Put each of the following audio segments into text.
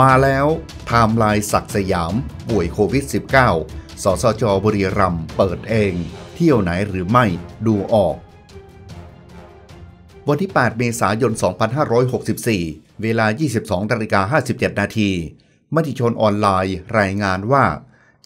มาแล้ว ไทม์ไลน์ศักสยามป่วยโควิด -19 สสจบริรัมเปิดเอง เที่ยวไหนหรือไม่ดูออก วันที่ 8 เมษายน 2564 เวลา 22นาฬิกา57นาทีมติชนออนไลน์รายงานว่า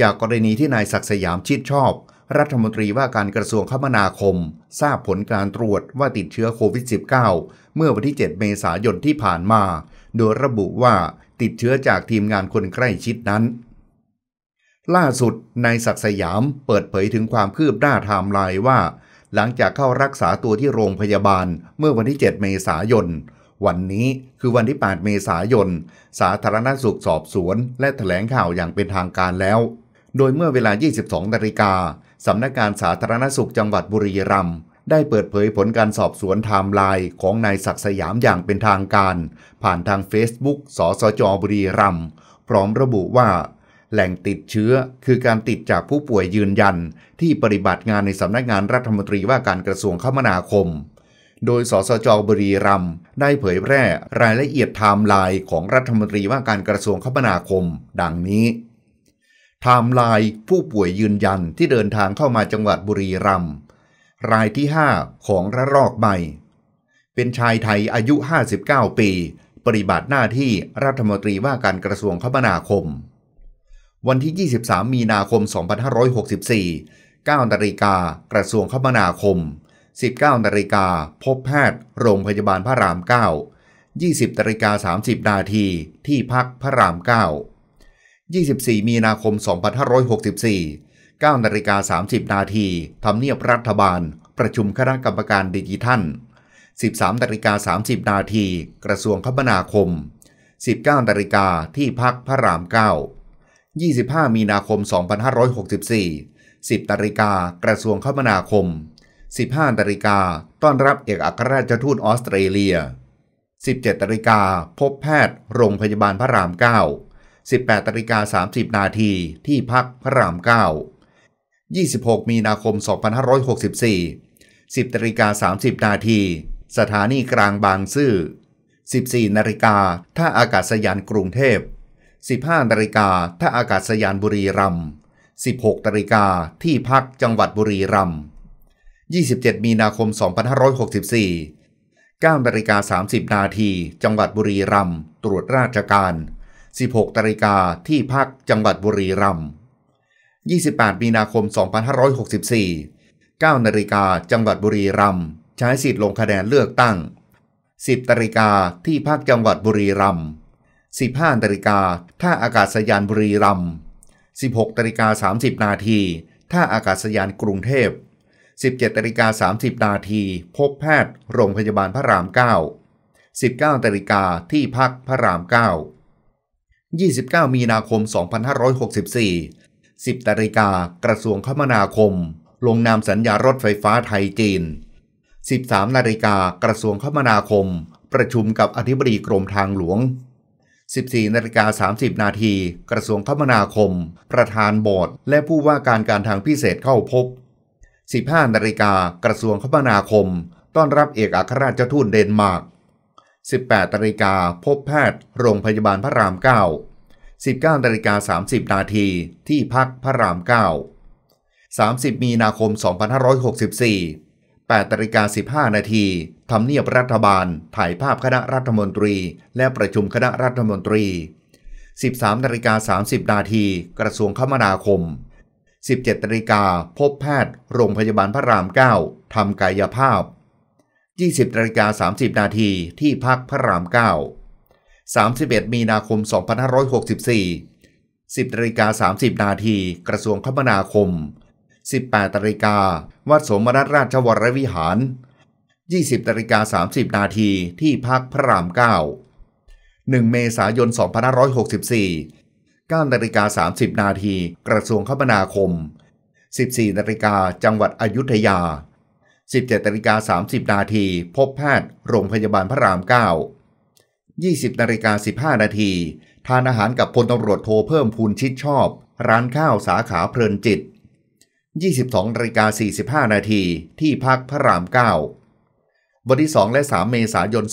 จากกรณีที่นายศักสยามชิดชอบ รัฐมนตรีว่าการกระทรวงคมนาคมทราบผลการตรวจว่าติดเชื้อโควิด -19 เมื่อวันที่ 7 เมษายนที่ผ่านมา โดยระบุว่าติดเชื้อจากทีมงานคนใกล้ชิดนั้น ล่าสุดนายศักสยามเปิดเผยถึงความคืบหน้าไทม์ไลน์ว่า หลังจากเข้ารักษาตัวที่โรงพยาบาลเมื่อวันที่ 7 เมษายน วันนี้คือวันที่ 8 เมษายน สาธารณสุขสอบสวนและถแถลงข่าวอย่างเป็นทางการแล้ว โดยเมื่อเวลา 22นาฬิกาสำนักงานสาธารณสุขจังหวัดบุรีรัมย์ได้เปิดเผยผลการสอบสวนไทม์ไลน์ ของนายศักสยามอย่างเป็นทางการ ผ่านทางเฟซบุ๊กสสจบุรีรัมพร้อมระบุว่า แหล่งติดเชื้อคือการติดจากผู้ป่วยยืนยันที่ปฏิบัติงานในสำนักงานรัฐมนตรีว่าการกระทรวงคมนาคม โดย สสจบุรีรัมได้เผยแพร่รายละเอียดไทม์ไลน์ ของรัฐมนตรีว่าการกระทรวงคมนาคม ดังนี้ไทม์ไลน์ผู้ป่วยยืนยันที่เดินทางเข้ามาจังหวัดบุรีรัมย์รายที่ 5 ของระลอกใหม่ เป็นชายไทยอายุ 59 ปีปฏิบัติหน้าที่รัฐมนตรีว่าการกระทรวงคมนาคม วันที่ 23 มีนาคม 2564 9นาฬิกากระทรวงคมนาคม 19นาฬิกาพบแพทย์โรงพยาบาลพระราม 9 20นาฬิกา30นาทีที่พักพระราม 9 24 มีนาคม 2564 9นาฬิกา30 นาที ทำเนียบรัฐบาล ประชุมคณะกรรมการดิจิทัล13นาฬิกา30 นาที กระทรวงคมนาคม 19นาฬิกาที่พักพระราม 9 25มีนาคม 2564 10นาฬิกากระทรวงคมนาคม 15นาฬิกาต้อนรับเอกอัครราชทูตออสเตรเลีย 17นาฬิกาพบแพทย์ โรงพยาบาลพระราม9 18นาฬิกา30 นาที ที่พักพระราม9 26มีนาคม2564 10นาฬิกา30นาทีสถานีกลางบางซื่อ14นาฬิกาท่าอากาศยานกรุงเทพ15นาฬิกาท่าอากาศยานบุรีรัมย์16นาฬิกาที่พักจังหวัดบุรีรัมย์27 มีนาคม2564 9นาฬิกา30นาทีจังหวัดบุรีรัมย์ตรวจราชการ 16นาฬิกาที่พักจังหวัดบุรีรัมย์28มีนาคม 2564 9นาฬิกาจังหวัดบุรีรัมย์ ใช้สิทธิ์ลงคะแนนเลือกตั้ง 10นาฬิกาที่พักจังหวัดบุรีรัมย์15นาฬิกาท่าอากาศยานบุรีรัมย์16นาฬิกา30นาทีท่าอากาศยานกรุงเทพ17นาฬิกา30นาที พบแพทย์ โรงพยาบาลพระราม9 19นาฬิกาที่พักพระราม 9 29มีนาคม 2564 10ตริกากระทรวงคมนาคมลงนามสัญญารถไฟฟ้าไทยจีน 13นาฬิกากระทรวงคมนาคม ประชุมกับอธิบดีกรมทางหลวง 14นาฬิกา30นาทีกระทรวงคมนาคม ประธานบอร์ดและผู้ว่าการการทางพิเศษเข้าพบ 15นาฬิกากระทรวงคมนาคม ต้อนรับเอกอัครราชทูตเดนมาร์ก18นาฬิกาพบแพทย์ โรงพยาบาลพระราม9 19นาฬิกา30 นาทีที่พักพระราม 9 30 มีนาคม 2564 8นาฬิกา15 นาทีทำเนียบรัฐบาลถ่ายภาพคณะรัฐมนตรีและประชุมคณะรัฐมนตรี 13นาฬิกา30 นาทีกระทรวงคมนาคม 17นาฬิกาพบแพทย์ โรงพยาบาลพระราม9ทำกายภาพ 20นาฬิกา30 นาทีที่พักพระราม9 31มีนาคม2564 10นาฬิกา30 นาทีกระทรวงคมนาคม 18นาฬิกาวัดสมรัตราชวรวิหาร 20นาฬิกา30 นาทีที่พักพระราม 9 1 เมษายน2564 9นาฬิกา30 นาทีกระทรวงคมนาคม 14นาฬิกาจังหวัดอยุธยา 17นาฬิกา30 นาทีพบแพทย์ โรงพยาบาลพระราม 9 20นาฬิกา15 นาทีทานอาหารกับพลตำรวจโทรเพิ่มพูนชิดชอบ ร้านข้าวสาขาเพลินจิต 22นาฬิกา45 นาทีที่พักพระราม9วันที่ 2 และ 3 เมษายน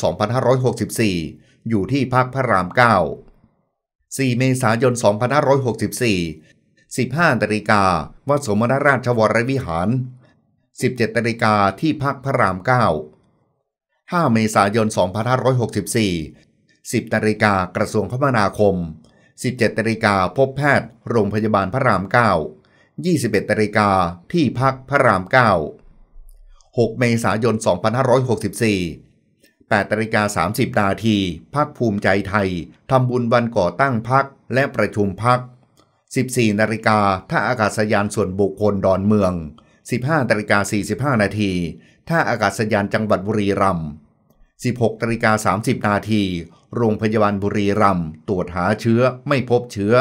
2564 อยู่ที่พักพระราม9 4 เมษายน2564 15นาฬิกาวัดสมณราชวรวิหาร 17นาฬิกาที่พักพระราม9 5 เมษายน 2564 10นาฬิกากระทรวงคมนาคม 17นาฬิกาพบแพทย์ โรงพยาบาลพระราม 9 21นาฬิกาที่พักพระราม9 6เมษายน 2564 8นาฬิกา30นาที พักภูมิใจไทย ทำบุญวันก่อตั้งพักและประชุมพัก14นาฬิกาท่าอากาศยานส่วนบุคคลดอนเมือง 15นาฬิกา45 นาทีท่าอากาศยานจังหวัดบุรีรัมย์16นาฬิกา30นาทีโรงพยาบาลบุรีรัมย์ตรวจหาเชื้อไม่พบเชื้อ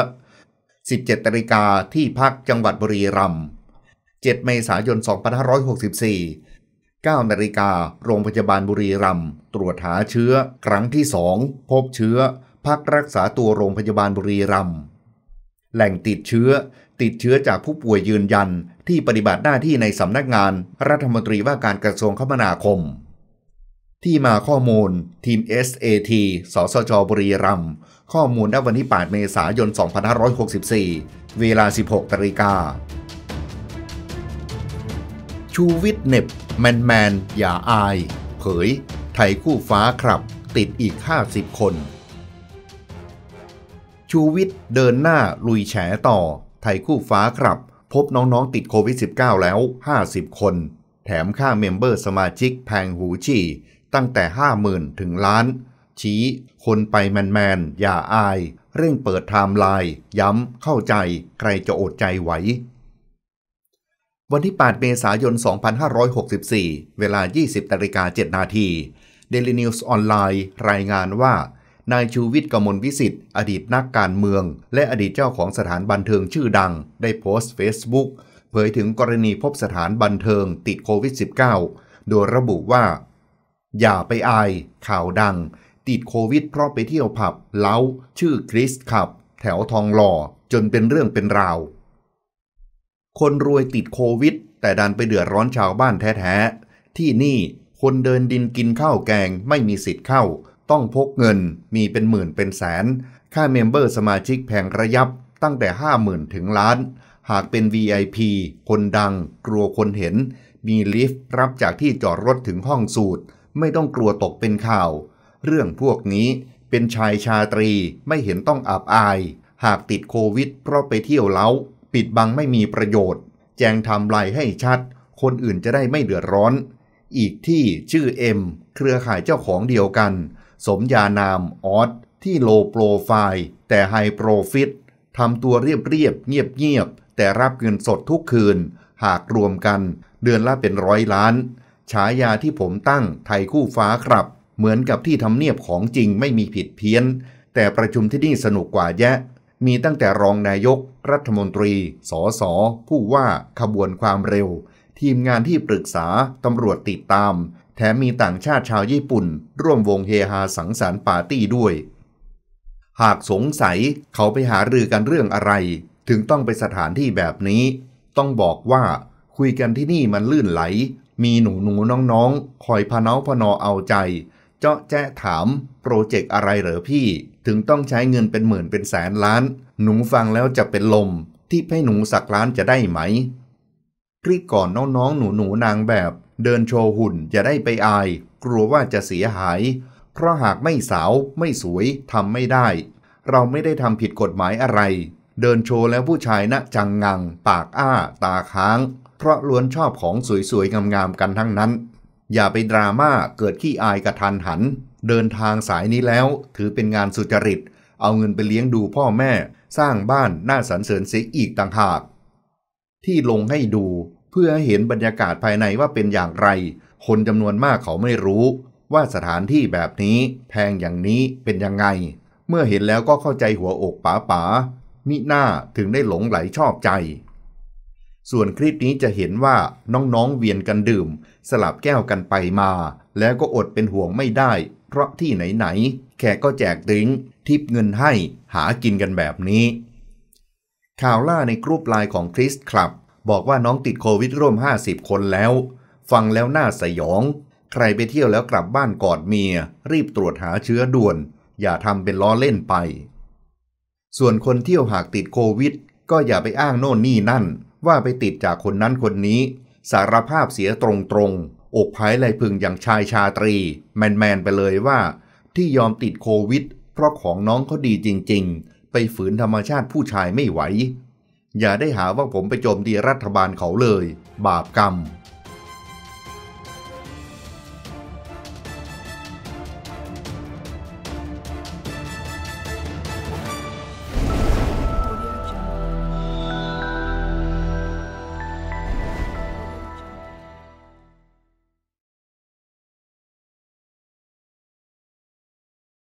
17นาฬิกาที่พักจังหวัดบุรีรัมย์7เมษายน2564 9นาฬิกาโรงพยาบาลบุรีรัมย์ตรวจหาเชื้อ ครั้งที่2พบเชื้อ พักรักษาตัวโรงพยาบาลบุรีรัมย์แหล่งติดเชื้อ ติดเชื้อจากผู้ป่วยยืนยันที่ปฏิบัติหน้าที่ในสำนักงาน รัฐมนตรีว่าการกระทรวงคมนาคมที่มาข้อมูล ทีม SAT สสจบุรีรัมข้อมูลได้วันที่ 8 เมษายน 2564 เวลา 16ตาิกา ชูวิทย์เน็บ แมนแมน อย่าอาย เผย ไทยคู่ฟ้าครับ ติดอีก 50 คน ชูวิทย์เดินหน้าลุยแฉต่อ ไทยคู่ฟ้าครับ พบน้องๆติดโควิด -19 แล้ว 50 คน แถมค่าเมมเบอร์สมาชิก แพงหูฉี่ตั้งแต่ 50,000 ถึงล้าน ชี้ คนไปแมนๆอย่าอาย เร่งเปิดไทม์ไลน์ ย้ำ เข้าใจ ใครจะอดใจไหววันที่ 8 เมษายน 2564 เวลา 20นาฬิกา7นาทีเดลินิวส์ออนไลน์รายงานว่า นายชูวิทย์กมลวิสิทธิ์อดีตนักการเมือง และอดีตเจ้าของสถานบันเทิงชื่อดัง ได้โพสต์เฟซบุ๊กเผยถึงกรณีพบสถานบันเทิงติดโควิด -19 โดยระบุว่าอย่าไปอาย ข่าวดัง ติดโควิด เพราะไปเที่ยวผับเล้าชื่อคริสขับ แถวทองหล่อจนเป็นเรื่องเป็นราว คนรวยติดโควิด แต่ดันไปเดือดร้อนชาวบ้านแท้ ๆ ที่นี่ คนเดินดินกินข้าวแกง ไม่มีสิทธิ์เข้า ต้องพกเงิน มีเป็นหมื่นเป็นแสน ค่าเมมเบอร์สมาชิกแพงระยับตั้งแต่ห้าหมื่นถึงล้านหากเป็น VIP คนดัง กลัวคนเห็น มีลิฟต์รับจากที่จอดรถถึงห้องสูตรไม่ต้องกลัวตกเป็นข่าว เรื่องพวกนี้เป็นชายชาตรีไม่เห็นต้องอับอาย หากติดโควิดเพราะไปเที่ยวเล้า ปิดบังไม่มีประโยชน์ แจ้งทำลายให้ชัด คนอื่นจะได้ไม่เดือดร้อน อีกที่ชื่อเอ็มเครือข่ายเจ้าของเดียวกัน สมยานามออสที่โลโปรไฟล์แต่ไฮโปรฟิตทำตัวเรียบเรียบเงียบเงียบ แต่รับเงินสดทุกคืน หากรวมกัน เดือนละเป็นร้อยล้านฉายาที่ผมตั้งไทยคู่ฟ้าครับ เหมือนกับที่ทำเนียบของจริงไม่มีผิดเพี้ยน แต่ประชุมที่นี่สนุกกว่าแยะ มีตั้งแต่รองนายก รัฐมนตรี สส ผู้ว่า ขบวนความเร็ว ทีมงานที่ปรึกษา ตำรวจติดตาม แถมมีต่างชาติชาวญี่ปุ่น ร่วมวงเฮฮาสังสรรค์ปาร์ตี้ด้วย หากสงสัยเขาไปหารือกันเรื่องอะไร ถึงต้องไปสถานที่แบบนี้ ต้องบอกว่า คุยกันที่นี่มันลื่นไหลมีหนูหนูน้องๆ คอยพะเนาพะนอเอาใจ เจาะแจ้ถามโปรเจกต์อะไรเหรอพี่ ถึงต้องใช้เงินเป็นหมื่นเป็นแสนล้าน หนูฟังแล้วจะเป็นลมที่ให้หนูสักล้านจะได้ไหมคลิปก่อนน้องๆ หนูหนูนางแบบ เดินโชว์หุ่นจะได้ไปอาย กลัวว่าจะเสียหาย เพราะหากไม่สาวไม่สวยทำไม่ได้ เราไม่ได้ทำผิดกฎหมายอะไร เดินโชว์แล้วผู้ชายนะจังงัง ปากอ้าตาค้างเพราะล้วนชอบของสวยๆ งามๆกันทั้งนั้น อย่าไปดราม่าเกิดขี้อายกระทันหัน เดินทางสายนี้แล้ว ถือเป็นงานสุจริต เอาเงินไปเลี้ยงดูพ่อแม่สร้างบ้าน น่าสรรเสริญเสียอีกต่างหาก ที่ลงให้ดูเพื่อเห็นบรรยากาศภายในว่าเป็นอย่างไร คนจำนวนมากเขาไม่รู้ ว่าสถานที่แบบนี้แพงอย่างนี้เป็นยังไง เมื่อเห็นแล้วก็เข้าใจหัวอกป๋าป๋ามิหน้าถึงได้หลงไหลชอบใจส่วนคลิปนี้จะเห็นว่าน้องๆ เวียนกันดื่ม สลับแก้วกันไปมา แล้วก็อดเป็นห่วงไม่ได้ เพราะที่ไหนๆแขกก็แจกดิ้งทิปเงินให้หากินกันแบบนี้ ข่าวล่าในกรุ๊ปไลน์ของคริสคลับ บอกว่าน้องติดโควิดร่วม 50 คนแล้ว ฟังแล้วน่าสยอง ใครไปเที่ยวแล้วกลับบ้านกอดเมียรีบตรวจหาเชื้อด่วน อย่าทำเป็นล้อเล่นไป ส่วนคนเที่ยวหากติดโควิด ก็อย่าไปอ้างโน่นนี่นั่นว่าไปติดจากคนนั้นคนนี้ สารภาพเสียตรงๆ อกภายไหลพึงอย่างชายชาตรี แมนๆ ไปเลยว่า ที่ยอมติดโควิด เพราะของน้องเขาดีจริง ๆ ไปฝืนธรรมชาติผู้ชายไม่ไหว อย่าได้หาว่าผมไปโจมตีรัฐบาลเขาเลย บาปกรรม